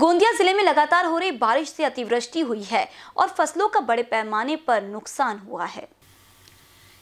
गोंदिया जिले में लगातार हो रही बारिश से अतिवृष्टि हुई है और फसलों का बड़े पैमाने पर नुकसान हुआ है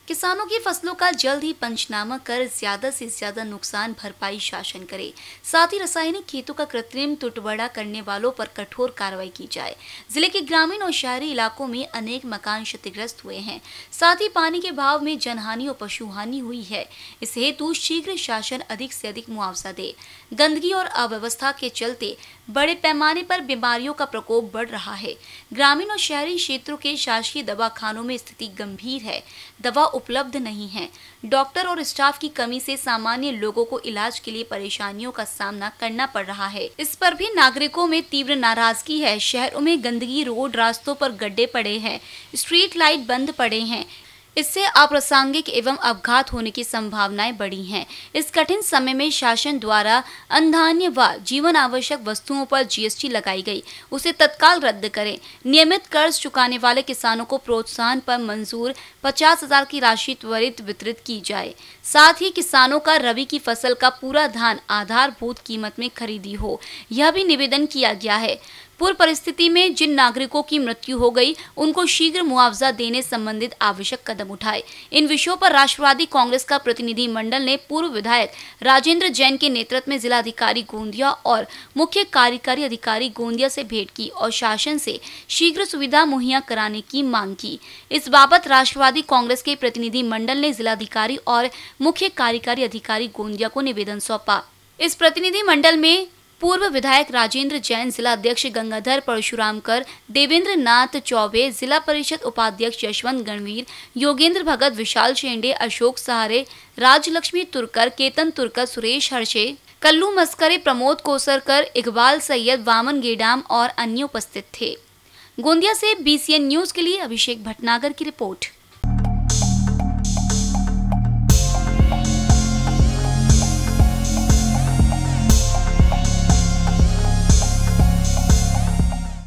किसानों की फसलों का जल्द ही पंचनामा कर ज्यादा से ज्यादा नुकसान भरपाई शासन करे साथ ही रासायनिक खेतों का कृत्रिम तुटवड़ा करने वालों पर कठोर कार्रवाई की जाए जिले के ग्रामीण और शहरी इलाकों में अनेक मकान क्षतिग्रस्त हुए हैं साथ ही पानी के भाव में जनहानि और पशु हानि हुई है इस हेतु शीघ्र शासन अधिक से अधिक मुआवजा दे गंदगी और अव्यवस्था के चलते बड़े पैमाने पर बीमारियों का प्रकोप बढ़ रहा है ग्रामीण और शहरी क्षेत्रों के शासकीय दवाखानों में स्थिति गंभीर है दवा उपलब्ध नहीं है डॉक्टर और स्टाफ की कमी से सामान्य लोगों को इलाज के लिए परेशानियों का सामना करना पड़ रहा है इस पर भी नागरिकों में तीव्र नाराजगी है शहरों में गंदगी रोड रास्तों पर गड्ढे पड़े हैं स्ट्रीट लाइट बंद पड़े हैं इससे अप्रासंगिक एवं अपघात होने की संभावनाएं बढ़ी हैं इस कठिन समय में शासन द्वारा अन्धान्य व जीवन आवश्यक वस्तुओं पर जीएसटी लगाई गई उसे तत्काल रद्द करें नियमित कर्ज चुकाने वाले किसानों को प्रोत्साहन पर मंजूर पचास हजार की राशि त्वरित वितरित की जाए साथ ही किसानों का रवि की फसल का पूरा धान आधारभूत कीमत में खरीदी हो यह भी निवेदन किया गया है पूर्व परिस्थिति में जिन नागरिकों की मृत्यु हो गई उनको शीघ्र मुआवजा देने संबंधित आवश्यक कदम उठाए इन विषयों पर राष्ट्रवादी कांग्रेस का प्रतिनिधि मंडल ने पूर्व विधायक राजेंद्र जैन के नेतृत्व में जिलाधिकारी गोंदिया और मुख्य कार्यकारी अधिकारी गोंदिया से भेंट की और शासन से शीघ्र सुविधा मुहैया कराने की मांग की इस बाबत राष्ट्रवादी कांग्रेस के प्रतिनिधि मंडल ने जिलाधिकारी और मुख्य कार्यकारी अधिकारी गोंदिया को निवेदन सौंपा इस प्रतिनिधि मंडल में पूर्व विधायक राजेंद्र जैन जिला अध्यक्ष गंगाधर परशुराम कर देवेंद्र नाथ चौबे जिला परिषद उपाध्यक्ष यशवंत गणवीर योगेंद्र भगत विशाल शेंडे अशोक सहारे राजलक्ष्मी तुरकर केतन तुरकर सुरेश हर्षे कल्लू मस्करे प्रमोद कोसरकर इकबाल सैयद वामन गेडाम और अन्य उपस्थित थे गोंदिया से बीसीएन न्यूज के लिए अभिषेक भटनागर की रिपोर्ट